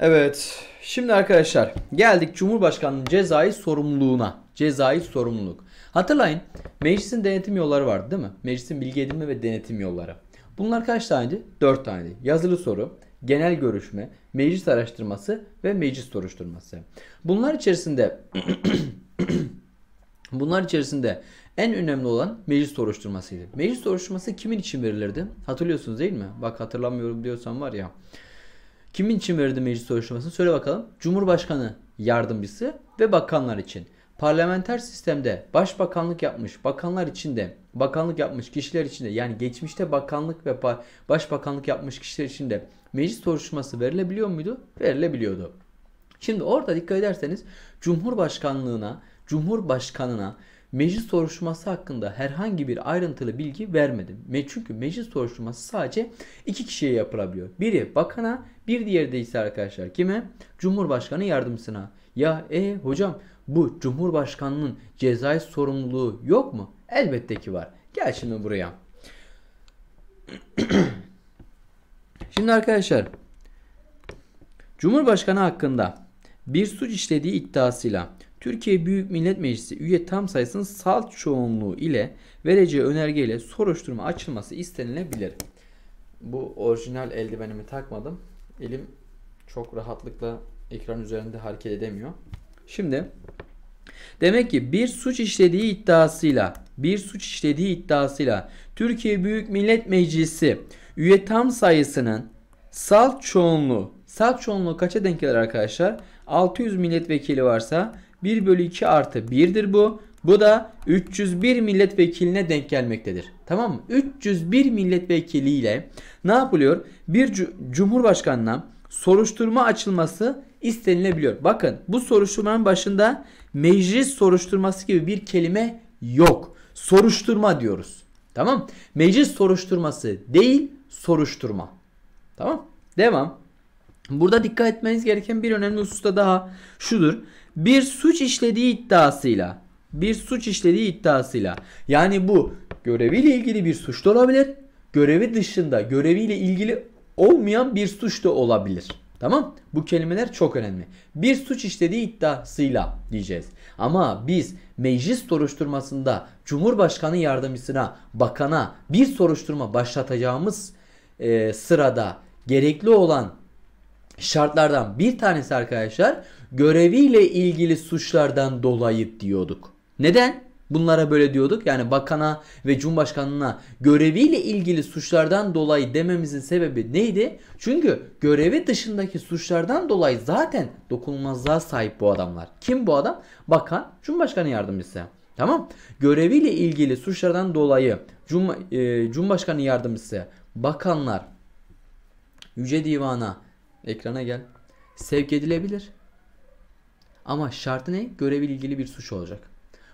Evet. Şimdi arkadaşlar geldik Cumhurbaşkanı'nın cezai sorumluluğuna. Cezai sorumluluk. Hatırlayın meclisin denetim yolları vardı değil mi? Meclisin bilgi edinme ve denetim yolları. Bunlar kaç taneydi? 4 taneydi. Yazılı soru, genel görüşme, meclis araştırması ve meclis soruşturması. Bunlar içerisinde bunlar içerisinde en önemli olan meclis soruşturmasıydı. Meclis soruşturması kimin için verilirdi? Hatırlıyorsunuz değil mi? Bak hatırlamıyorum diyorsan var ya. Kimin için verildi meclis soruşturmasını söyle bakalım. Cumhurbaşkanı yardımcısı ve bakanlar için. Parlamenter sistemde başbakanlık yapmış, bakanlar için de bakanlık yapmış kişiler için de yani geçmişte bakanlık ve başbakanlık yapmış kişiler için de meclis soruşturması verilebiliyor muydu? Verilebiliyordu. Şimdi orada dikkat ederseniz Cumhurbaşkanlığına, Cumhurbaşkanına meclis soruşturması hakkında herhangi bir ayrıntılı bilgi vermedim. Çünkü meclis soruşturması sadece iki kişiye yapılabiliyor. Biri bakana, bir diğeri de ise arkadaşlar kime? Cumhurbaşkanı yardımcısına. Ya e hocam bu Cumhurbaşkanının cezai sorumluluğu yok mu? Elbette ki var. Gel şimdi buraya. şimdi arkadaşlar Cumhurbaşkanı hakkında bir suç işlediği iddiasıyla Türkiye Büyük Millet Meclisi üye tam sayısının salt çoğunluğu ile vereceği önergeyle soruşturma açılması istenilebilir. Bu orijinal eldivenimi takmadım. Elim çok rahatlıkla ekran üzerinde hareket edemiyor. Şimdi demek ki bir suç işlediği iddiasıyla bir suç işlediği iddiasıyla Türkiye Büyük Millet Meclisi üye tam sayısının salt çoğunluğu salt çoğunluğu kaça denk gelir arkadaşlar? 600 milletvekili varsa 1 bölü 2 artı 1'dir bu. Bu da 301 milletvekiline denk gelmektedir. Tamam mı? 301 milletvekiliyle ne yapılıyor? Bir cumhurbaşkanına soruşturma açılması istenilebiliyor. Bakın bu soruşturmanın başında meclis soruşturması gibi bir kelime yok. Soruşturma diyoruz. Tamam? Meclis soruşturması değil soruşturma. Tamam? Devam. Burada dikkat etmeniz gereken bir önemli hususta daha şudur bir suç işlediği iddiasıyla bir suç işlediği iddiasıyla yani bu göreviyle ilgili bir suç da olabilir. Görevi dışında göreviyle ilgili olmayan bir suç da olabilir. Tamam? Bu kelimeler çok önemli. Bir suç işlediği iddiasıyla diyeceğiz. Ama biz meclis soruşturmasında Cumhurbaşkanı yardımcısına, bakana bir soruşturma başlatacağımız e, sırada gerekli olan şartlardan bir tanesi arkadaşlar göreviyle ilgili suçlardan dolayı diyorduk. Neden? Bunlara böyle diyorduk. Yani bakana ve cumhurbaşkanına göreviyle ilgili suçlardan dolayı dememizin sebebi neydi? Çünkü görevi dışındaki suçlardan dolayı zaten dokunulmazlığa sahip bu adamlar. Kim bu adam? Bakan, cumhurbaşkanı yardımcısı. Tamam. Göreviyle ilgili suçlardan dolayı Cum e, Cumhurbaşkanı yardımcısı, bakanlar, Yüce Divan'a, Ekrana gel. Sevk edilebilir. Ama şartı ne? Göreviyle ilgili bir suç olacak.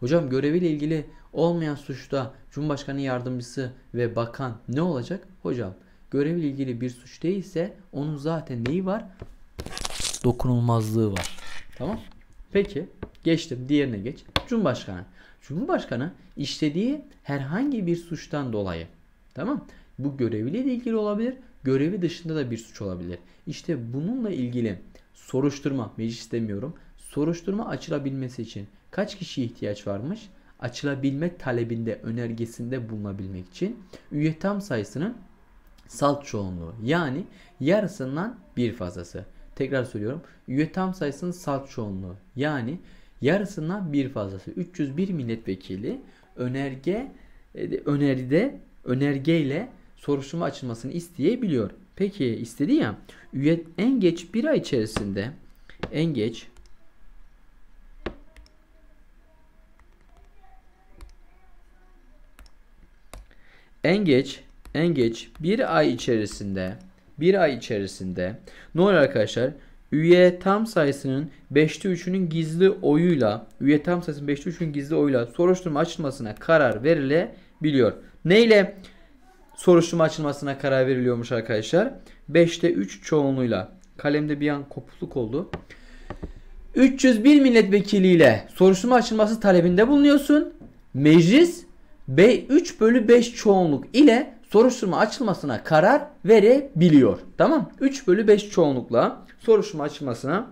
Hocam göreviyle ilgili olmayan suçta Cumhurbaşkanı yardımcısı ve bakan ne olacak? Hocam göreviyle ilgili bir suç değilse onun zaten neyi var? Dokunulmazlığı var. Tamam. Peki geçtim diğerine geç. Cumhurbaşkanı. Cumhurbaşkanı işlediği herhangi bir suçtan dolayı tamam bu göreviyle ilgili olabilir görevi dışında da bir suç olabilir. İşte bununla ilgili soruşturma, meclis demiyorum, soruşturma açılabilmesi için kaç kişiye ihtiyaç varmış? Açılabilme talebinde, önergesinde bulunabilmek için üye tam sayısının salt çoğunluğu yani yarısından bir fazlası. Tekrar söylüyorum. Üye tam sayısının salt çoğunluğu yani yarısından bir fazlası. 301 milletvekili önerge e, öneride önergeyle soruşturma açılmasını isteyebiliyor. Peki istedi ya üye en geç bir ay içerisinde en geç en geç en geç bir ay içerisinde bir ay içerisinde ne olur arkadaşlar üye tam sayısının 5'te 3'ünün gizli oyuyla üye tam sayısının 5'te 3'ünün gizli oyuyla soruşturma açılmasına karar verilebiliyor. Neyle? ile soruşturma açılmasına karar veriliyormuş arkadaşlar. 5'te 3 çoğunluğuyla. Kalemde bir an kopukluk oldu. 301 milletvekiliyle soruşturma açılması talebinde bulunuyorsun. Meclis B 3 bölü 5 çoğunluk ile soruşturma açılmasına karar verebiliyor. Tamam 3 bölü 5 çoğunlukla soruşturma açılmasına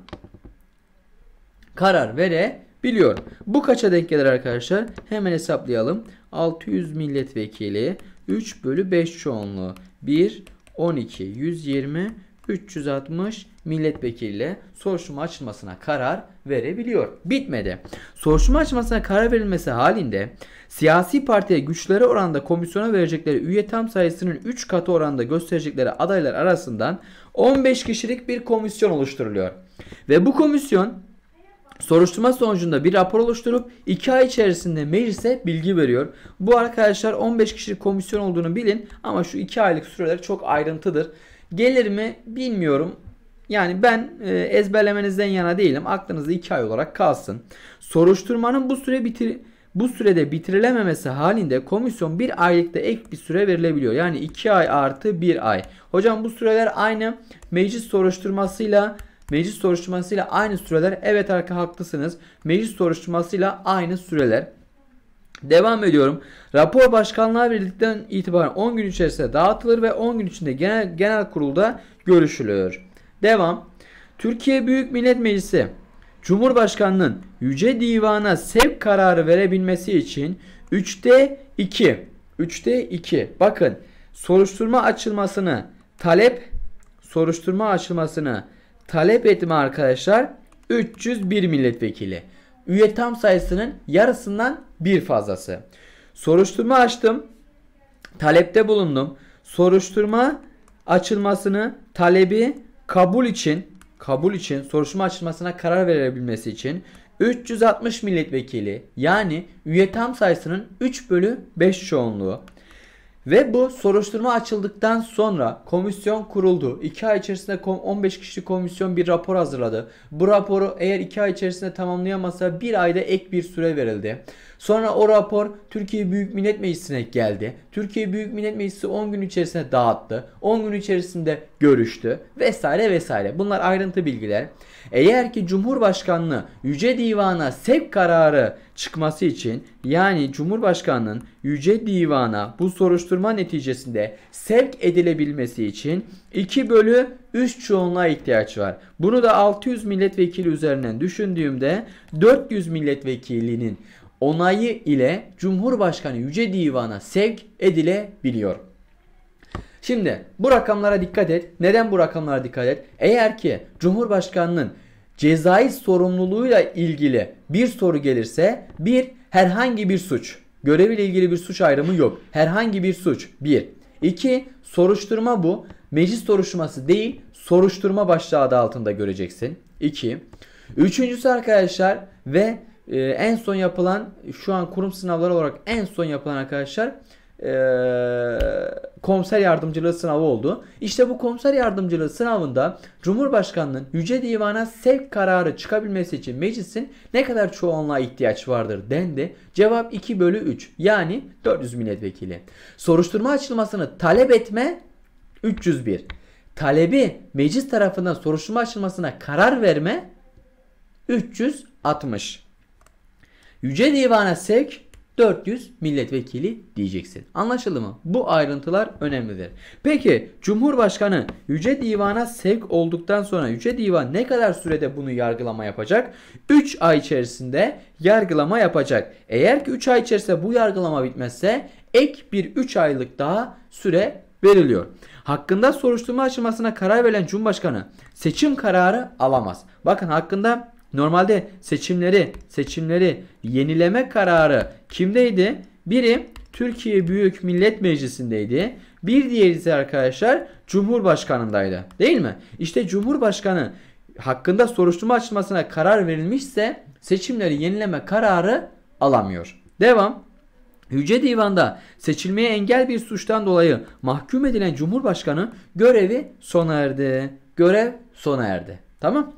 karar verebiliyor. Bu kaça denk gelir arkadaşlar? Hemen hesaplayalım. 600 milletvekili 3 bölü 5 çoğunluğu 1, 12, 120, 360 milletvekiliyle soruşturma açılmasına karar verebiliyor. Bitmedi. Soruşturma açılmasına karar verilmesi halinde siyasi partiye güçleri oranda komisyona verecekleri üye tam sayısının 3 katı oranda gösterecekleri adaylar arasından 15 kişilik bir komisyon oluşturuluyor. Ve bu komisyon Soruşturma sonucunda bir rapor oluşturup 2 ay içerisinde meclise bilgi veriyor. Bu arkadaşlar 15 kişilik komisyon olduğunu bilin ama şu 2 aylık süreler çok ayrıntıdır. Gelir mi bilmiyorum. Yani ben e, ezberlemenizden yana değilim. Aklınızda 2 ay olarak kalsın. Soruşturmanın bu süre bitir bu sürede bitirilememesi halinde komisyon bir aylıkta ek bir süre verilebiliyor. Yani 2 ay artı 1 ay. Hocam bu süreler aynı meclis soruşturmasıyla Meclis soruşturmasıyla aynı süreler. Evet arka haklısınız. Meclis soruşturmasıyla aynı süreler. Devam ediyorum. Rapor başkanlığa verildikten itibaren 10 gün içerisinde dağıtılır ve 10 gün içinde genel, genel kurulda görüşülür. Devam. Türkiye Büyük Millet Meclisi Cumhurbaşkanının Yüce Divan'a sevk kararı verebilmesi için 3'te 2 3'te 2 bakın soruşturma açılmasını talep soruşturma açılmasını talep etme arkadaşlar 301 milletvekili. Üye tam sayısının yarısından bir fazlası. Soruşturma açtım. Talepte bulundum. Soruşturma açılmasını talebi kabul için kabul için soruşturma açılmasına karar verebilmesi için 360 milletvekili yani üye tam sayısının 3 bölü 5 çoğunluğu ve bu soruşturma açıldıktan sonra komisyon kuruldu. 2 ay içerisinde 15 kişilik komisyon bir rapor hazırladı. Bu raporu eğer 2 ay içerisinde tamamlayamasa 1 ayda ek bir süre verildi. Sonra o rapor Türkiye Büyük Millet Meclisi'ne geldi. Türkiye Büyük Millet Meclisi 10 gün içerisinde dağıttı. 10 gün içerisinde görüştü vesaire vesaire. Bunlar ayrıntı bilgiler. Eğer ki Cumhurbaşkanlığı Yüce Divan'a sevk kararı çıkması için yani Cumhurbaşkanının Yüce Divan'a bu soruşturma neticesinde sevk edilebilmesi için 2 bölü 3 çoğunluğa ihtiyaç var. Bunu da 600 milletvekili üzerinden düşündüğümde 400 milletvekilinin onayı ile Cumhurbaşkanı Yüce Divan'a sevk edilebiliyor. Şimdi bu rakamlara dikkat et. Neden bu rakamlara dikkat et? Eğer ki Cumhurbaşkanının cezai sorumluluğuyla ilgili bir soru gelirse bir herhangi bir suç. Göreviyle ilgili bir suç ayrımı yok. Herhangi bir suç. Bir. iki Soruşturma bu. Meclis soruşturması değil soruşturma başlığı adı altında göreceksin. iki Üçüncüsü arkadaşlar ve e, en son yapılan şu an kurum sınavları olarak en son yapılan arkadaşlar ee, komiser yardımcılığı sınavı oldu. İşte bu komiser yardımcılığı sınavında Cumhurbaşkanının Yüce Divan'a sevk kararı çıkabilmesi için meclisin ne kadar çoğunluğa ihtiyaç vardır dendi. Cevap 2 bölü 3 yani 400 milletvekili. Soruşturma açılmasını talep etme 301. Talebi meclis tarafından soruşturma açılmasına karar verme 360. Yüce Divan'a sevk 400 milletvekili diyeceksin. Anlaşıldı mı? Bu ayrıntılar önemlidir. Peki Cumhurbaşkanı Yüce Divan'a sevk olduktan sonra Yüce Divan ne kadar sürede bunu yargılama yapacak? 3 ay içerisinde yargılama yapacak. Eğer ki 3 ay içerisinde bu yargılama bitmezse ek bir 3 aylık daha süre veriliyor. Hakkında soruşturma açılmasına karar veren Cumhurbaşkanı seçim kararı alamaz. Bakın hakkında Normalde seçimleri seçimleri yenileme kararı kimdeydi? Biri Türkiye Büyük Millet Meclisi'ndeydi. Bir diğeri ise arkadaşlar Cumhurbaşkanı'ndaydı. Değil mi? İşte Cumhurbaşkanı hakkında soruşturma açılmasına karar verilmişse seçimleri yenileme kararı alamıyor. Devam. Yüce Divan'da seçilmeye engel bir suçtan dolayı mahkum edilen Cumhurbaşkanı görevi sona erdi. Görev sona erdi. Tamam.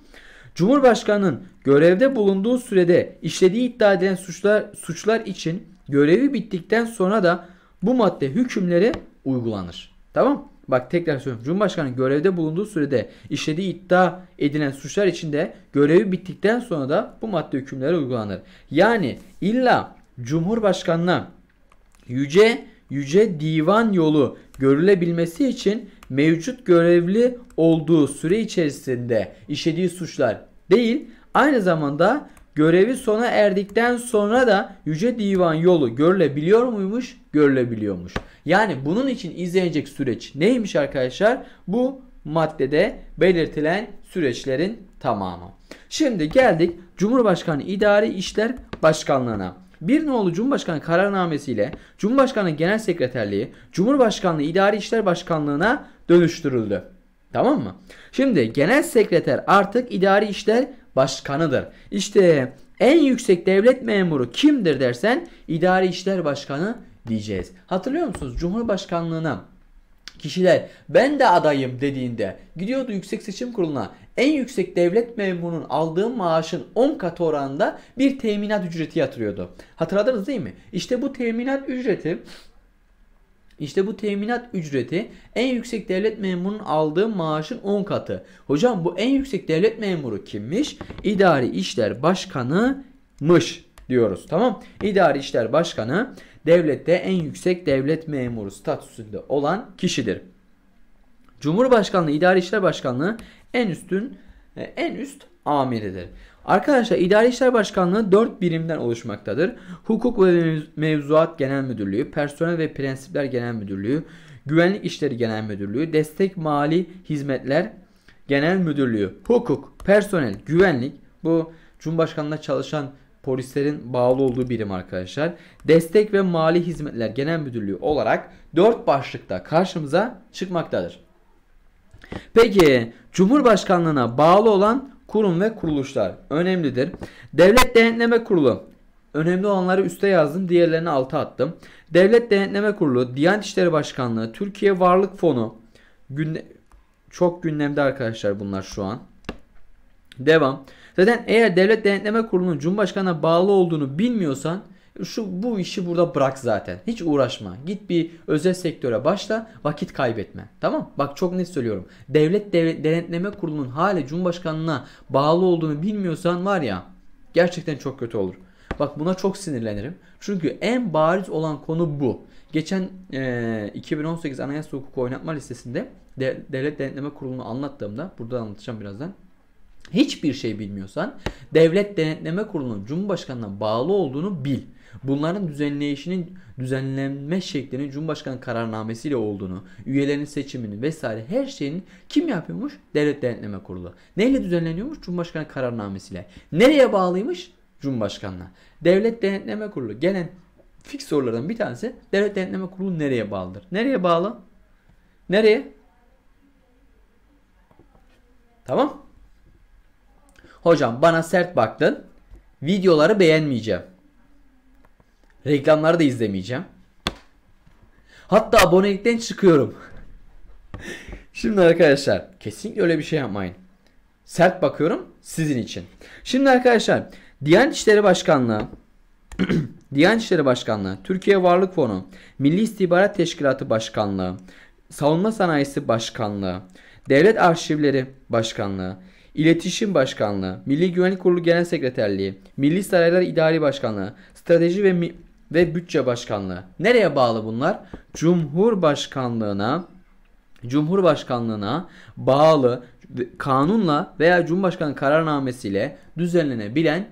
Cumhurbaşkanının görevde bulunduğu sürede işlediği iddia edilen suçlar, suçlar için görevi bittikten sonra da bu madde hükümleri uygulanır. Tamam Bak tekrar söylüyorum. Cumhurbaşkanı görevde bulunduğu sürede işlediği iddia edilen suçlar için de görevi bittikten sonra da bu madde hükümleri uygulanır. Yani illa Cumhurbaşkanına yüce yüce divan yolu görülebilmesi için mevcut görevli olduğu süre içerisinde işlediği suçlar değil aynı zamanda görevi sona erdikten sonra da yüce divan yolu görülebiliyor muymuş? Görülebiliyormuş. Yani bunun için izlenecek süreç neymiş arkadaşlar? Bu maddede belirtilen süreçlerin tamamı. Şimdi geldik Cumhurbaşkanı İdari İşler Başkanlığı'na. 1 nolu Cumhurbaşkanı kararnamesiyle Cumhurbaşkanı Genel Sekreterliği Cumhurbaşkanlığı İdari İşler Başkanlığı'na dönüştürüldü. Tamam mı? Şimdi genel sekreter artık idari işler başkanıdır. İşte en yüksek devlet memuru kimdir dersen idari işler başkanı diyeceğiz. Hatırlıyor musunuz? Cumhurbaşkanlığına kişiler ben de adayım dediğinde gidiyordu Yüksek Seçim Kurulu'na en yüksek devlet memurunun aldığı maaşın 10 katı oranında bir teminat ücreti yatırıyordu. Hatırladınız değil mi? İşte bu teminat ücreti işte bu teminat ücreti en yüksek devlet memurunun aldığı maaşın 10 katı. Hocam bu en yüksek devlet memuru kimmiş? İdari İşler Başkanı'mış diyoruz. Tamam? İdari İşler Başkanı devlette en yüksek devlet memuru statüsünde olan kişidir. Cumhurbaşkanlığı İdari İşler Başkanlığı en üstün e, en üst amiridir. Arkadaşlar İdari İşler Başkanlığı 4 birimden oluşmaktadır. Hukuk ve Mevzuat Genel Müdürlüğü, Personel ve Prensipler Genel Müdürlüğü, Güvenlik İşleri Genel Müdürlüğü, Destek Mali Hizmetler Genel Müdürlüğü, Hukuk, Personel, Güvenlik bu Cumhurbaşkanlığında çalışan polislerin bağlı olduğu birim arkadaşlar. Destek ve Mali Hizmetler Genel Müdürlüğü olarak 4 başlıkta karşımıza çıkmaktadır. Peki Cumhurbaşkanlığına bağlı olan kurum ve kuruluşlar önemlidir. Devlet Denetleme Kurulu Önemli olanları üste yazdım. Diğerlerini alta attım. Devlet Denetleme Kurulu, Diyanet İşleri Başkanlığı, Türkiye Varlık Fonu. Günde, çok gündemde arkadaşlar bunlar şu an. Devam. Zaten eğer Devlet Denetleme Kurulu'nun Cumhurbaşkanı'na bağlı olduğunu bilmiyorsan şu bu işi burada bırak zaten. Hiç uğraşma. Git bir özel sektöre başla. Vakit kaybetme. Tamam? Bak çok net söylüyorum. Devlet Devlet Denetleme Kurulu'nun hala Cumhurbaşkanlığına bağlı olduğunu bilmiyorsan var ya gerçekten çok kötü olur. Bak buna çok sinirlenirim. Çünkü en bariz olan konu bu. Geçen e, 2018 Anayasa Hukuku Oynatma Listesi'nde de, Devlet Denetleme Kurulu'nu anlattığımda, burada anlatacağım birazdan. Hiçbir şey bilmiyorsan Devlet Denetleme Kurulu'nun Cumhurbaşkanı'na bağlı olduğunu bil. Bunların düzenleyişinin düzenlenme şeklinin Cumhurbaşkanı kararnamesiyle olduğunu, üyelerin seçimini vesaire her şeyin kim yapıyormuş? Devlet Denetleme Kurulu. Neyle düzenleniyormuş? Cumhurbaşkanı kararnamesiyle. Nereye bağlıymış? Cumhurbaşkanına. Devlet Denetleme Kurulu gelen fix sorulardan bir tanesi Devlet Denetleme Kurulu nereye bağlıdır? Nereye bağlı? Nereye? Tamam. Hocam bana sert baktın. Videoları beğenmeyeceğim. Reklamları da izlemeyeceğim. Hatta abonelikten çıkıyorum. Şimdi arkadaşlar kesinlikle öyle bir şey yapmayın. Sert bakıyorum sizin için. Şimdi arkadaşlar Diyanet İşleri Başkanlığı Diyanet İşleri Başkanlığı, Türkiye Varlık Fonu, Milli İstihbarat Teşkilatı Başkanlığı, Savunma Sanayisi Başkanlığı, Devlet Arşivleri Başkanlığı, İletişim Başkanlığı, Milli Güvenlik Kurulu Genel Sekreterliği, Milli Saraylar İdari Başkanlığı, Strateji ve ve bütçe başkanlığı. Nereye bağlı bunlar? Cumhurbaşkanlığına Cumhurbaşkanlığına bağlı kanunla veya Cumhurbaşkanı kararnamesiyle düzenlenebilen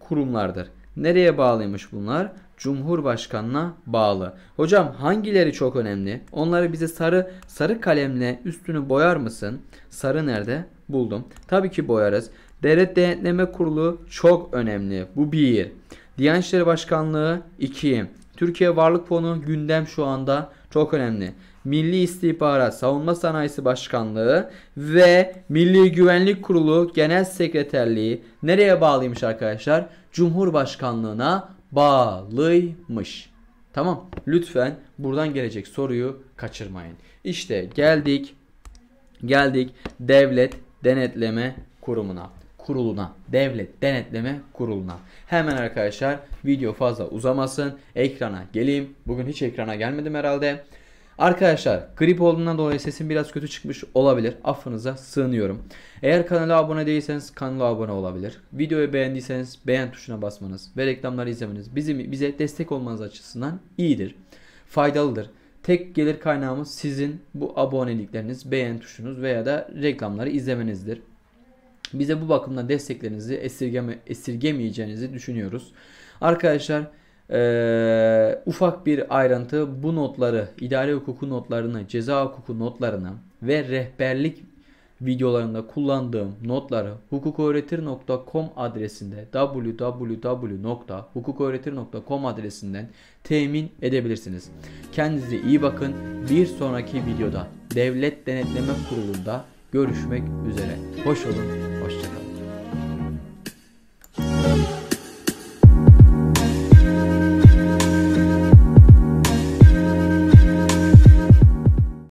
kurumlardır. Nereye bağlıymış bunlar? Cumhurbaşkanına bağlı. Hocam hangileri çok önemli? Onları bize sarı sarı kalemle üstünü boyar mısın? Sarı nerede? Buldum. Tabii ki boyarız. Devlet Denetleme Kurulu çok önemli. Bu bir. Diyanet İşleri Başkanlığı 2. Türkiye Varlık Fonu gündem şu anda çok önemli. Milli İstihbarat Savunma Sanayisi Başkanlığı ve Milli Güvenlik Kurulu Genel Sekreterliği nereye bağlıymış arkadaşlar? Cumhurbaşkanlığına bağlıymış. Tamam lütfen buradan gelecek soruyu kaçırmayın. İşte geldik geldik devlet denetleme kurumuna. Kurulu'na. Devlet Denetleme Kurulu'na. Hemen arkadaşlar video fazla uzamasın. Ekrana geleyim. Bugün hiç ekrana gelmedim herhalde. Arkadaşlar grip olduğundan dolayı sesim biraz kötü çıkmış olabilir. Affınıza sığınıyorum. Eğer kanala abone değilseniz kanala abone olabilir. Videoyu beğendiyseniz beğen tuşuna basmanız ve reklamları izlemeniz bizim, bize destek olmanız açısından iyidir. Faydalıdır. Tek gelir kaynağımız sizin bu abonelikleriniz, beğen tuşunuz veya da reklamları izlemenizdir. Bize bu bakımdan desteklerinizi esirgeme, esirgemeyeceğinizi düşünüyoruz. Arkadaşlar ee, ufak bir ayrıntı bu notları idare hukuku notlarını ceza hukuku notlarını ve rehberlik videolarında kullandığım notları hukuköğretir.com adresinde www.hukuköğretir.com adresinden temin edebilirsiniz. Kendinize iyi bakın. Bir sonraki videoda Devlet Denetleme Kurulu'nda görüşmek üzere. Hoş Hoşçakalın. question